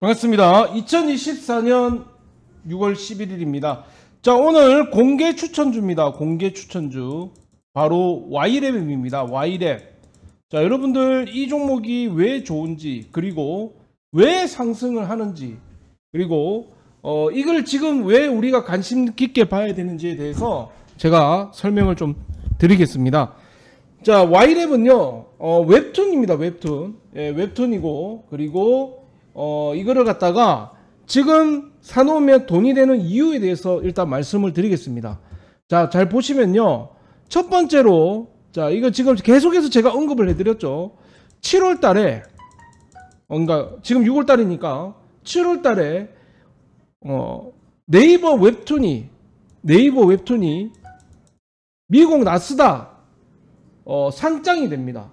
반갑습니다. 2024년 6월 11일입니다. 자 오늘 공개 추천주입니다. 공개 추천주 바로 Y랩입니다. Y랩 자 여러분들 이 종목이 왜 좋은지 그리고 왜 상승을 하는지 그리고 어, 이걸 지금 왜 우리가 관심 깊게 봐야 되는지에 대해서 제가 설명을 좀 드리겠습니다. 자 Y랩은요 어, 웹툰입니다. 웹툰 예, 웹툰이고 그리고 어, 이거를 갖다가 지금 사놓으면 돈이 되는 이유에 대해서 일단 말씀을 드리겠습니다. 자, 잘 보시면요. 첫 번째로, 자, 이거 지금 계속해서 제가 언급을 해드렸죠. 7월 달에, 뭔가 지금 6월 달이니까 7월 달에, 어, 네이버 웹툰이, 네이버 웹툰이 미국 나스닥, 어, 상장이 됩니다.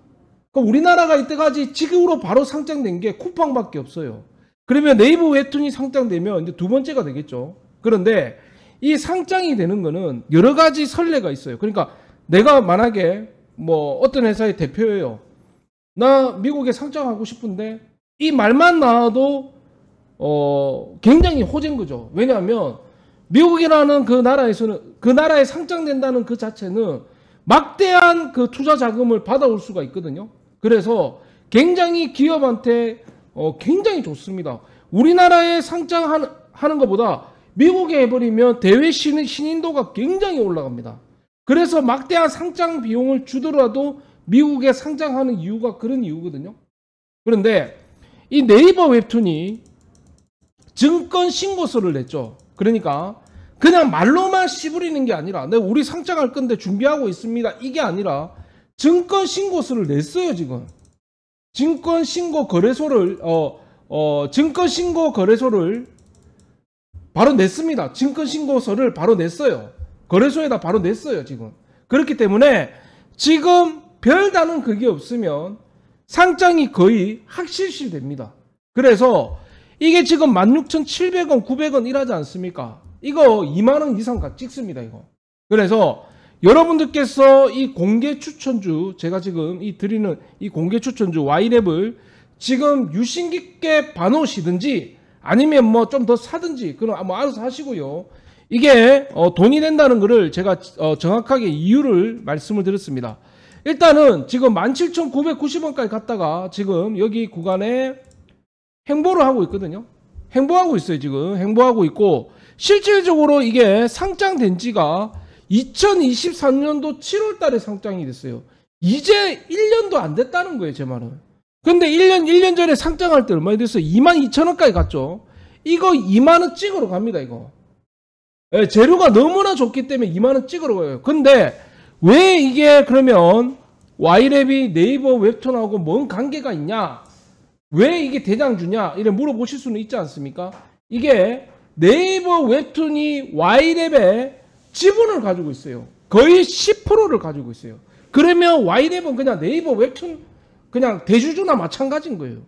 그럼 우리나라가 이때까지 지금으로 바로 상장된 게 쿠팡밖에 없어요. 그러면 네이버 웹툰이 상장되면 이제 두 번째가 되겠죠. 그런데 이 상장이 되는 거는 여러 가지 선례가 있어요. 그러니까 내가 만약에 뭐 어떤 회사의 대표예요. 나 미국에 상장하고 싶은데 이 말만 나와도 어 굉장히 호재인 거죠. 왜냐하면 미국이라는 그 나라에서는 그 나라에 상장된다는 그 자체는 막대한 그 투자 자금을 받아올 수가 있거든요. 그래서 굉장히 기업한테 어, 굉장히 좋습니다. 우리나라에 상장하는 것보다 미국에 해버리면 대외 신, 신인도가 굉장히 올라갑니다. 그래서 막대한 상장 비용을 주더라도 미국에 상장하는 이유가 그런 이유거든요. 그런데 이 네이버 웹툰이 증권 신고서를 냈죠. 그러니까 그냥 말로만 씨부리는 게 아니라 내 네, 우리 상장할 건데 준비하고 있습니다. 이게 아니라 증권 신고서를 냈어요 지금 증권 신고 거래소를 어, 어 증권 신고 거래소를 바로 냈습니다 증권 신고서를 바로 냈어요 거래소에다 바로 냈어요 지금 그렇기 때문에 지금 별다른 그게 없으면 상장이 거의 확실시 됩니다 그래서 이게 지금 16,700원 900원 이라지 않습니까 이거 2만원 이상 찍습니다 이거 그래서 여러분들께서 이 공개 추천주 제가 지금 이 드리는 이 공개 추천주 와이랩을 지금 유심 깊게 반놓으시든지 아니면 뭐 좀 더 사든지 그런뭐 아, 알아서 하시고요. 이게 어 돈이 된다는 것을 제가 어 정확하게 이유를 말씀을 드렸습니다. 일단은 지금 17,990원까지 갔다가 지금 여기 구간에 행보를 하고 있거든요. 행보하고 있어요 지금 행보하고 있고 실질적으로 이게 상장된 지가 2023년도 7월 달에 상장이 됐어요. 이제 1년도 안 됐다는 거예요, 제 말은. 근데 1년, 1년 전에 상장할 때 얼마에 됐어요? 2만 2천 원까지 갔죠. 이거 2만 원 찍으러 갑니다, 이거. 예, 재료가 너무나 좋기 때문에 2만 원 찍으러 가요. 근데 왜 이게 그러면 와이랩이 네이버 웹툰하고 뭔 관계가 있냐? 왜 이게 대장주냐? 이래 물어보실 수는 있지 않습니까? 이게 네이버 웹툰이 와이랩에 지분을 가지고 있어요. 거의 10%를 가지고 있어요. 그러면 와이랩은 그냥 네이버 웹툰 그냥 대주주나 마찬가지인 거예요.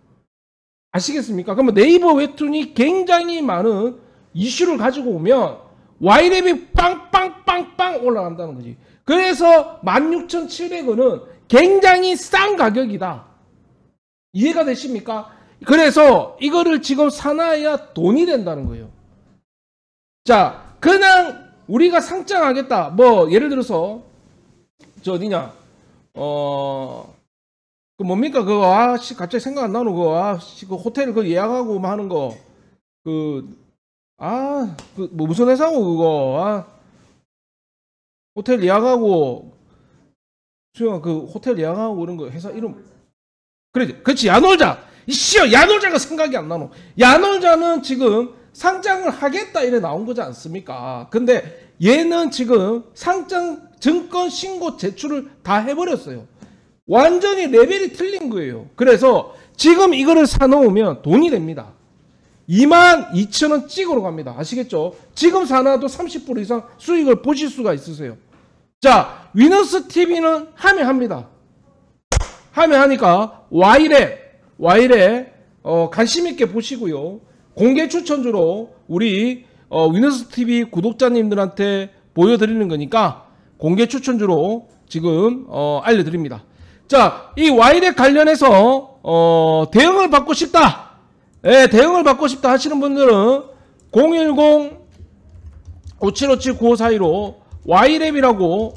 아시겠습니까? 그러면 네이버 웹툰이 굉장히 많은 이슈를 가지고 오면 와이랩이 빵빵빵빵 올라간다는 거지. 그래서 16,700원은 굉장히 싼 가격이다. 이해가 되십니까? 그래서 이거를 지금 사놔야 돈이 된다는 거예요. 자, 그냥 우리가 상장하겠다. 뭐 예를 들어서 저 어디냐 어. 그 뭡니까 그거 아씨 갑자기 생각 안 나는 거 아씨 그 호텔 그 예약하고 뭐 하는 거 그 아그 뭐 무슨 회사고 그거 아 호텔 예약하고 수영아 그 호텔 예약하고 이런 거 회사 이름 그래 그렇지 야놀자 이씨야 야놀자가 생각이 안 나노 야놀자는 지금 상장을 하겠다 이래 나온 거지 않습니까? 근데 얘는 지금 상장 증권 신고 제출을 다 해버렸어요. 완전히 레벨이 틀린 거예요. 그래서 지금 이거를 사놓으면 돈이 됩니다. 2만 2천 원 찍으러 갑니다. 아시겠죠? 지금 사놔도 30% 이상 수익을 보실 수가 있으세요. 자, 위너스 TV는 하면 합니다. 하면 하니까 와이랩, 와이랩 어, 관심 있게 보시고요. 공개 추천주로 우리 어, 위너스 TV 구독자님들한테 보여드리는 거니까 공개 추천주로 지금 어, 알려드립니다. 자, 이 와이렉 관련해서 어, 대응을 받고 싶다. 예, 대응을 받고 싶다 하시는 분들은 010 5757-9542로 Y랩이라고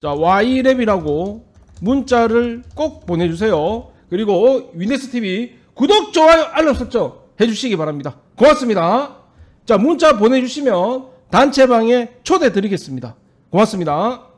자 Y랩이라고 문자를 꼭 보내주세요. 그리고 위네스TV 구독, 좋아요, 알람 설정 해주시기 바랍니다. 고맙습니다. 자, 문자 보내주시면 단체방에 초대 드리겠습니다. 고맙습니다.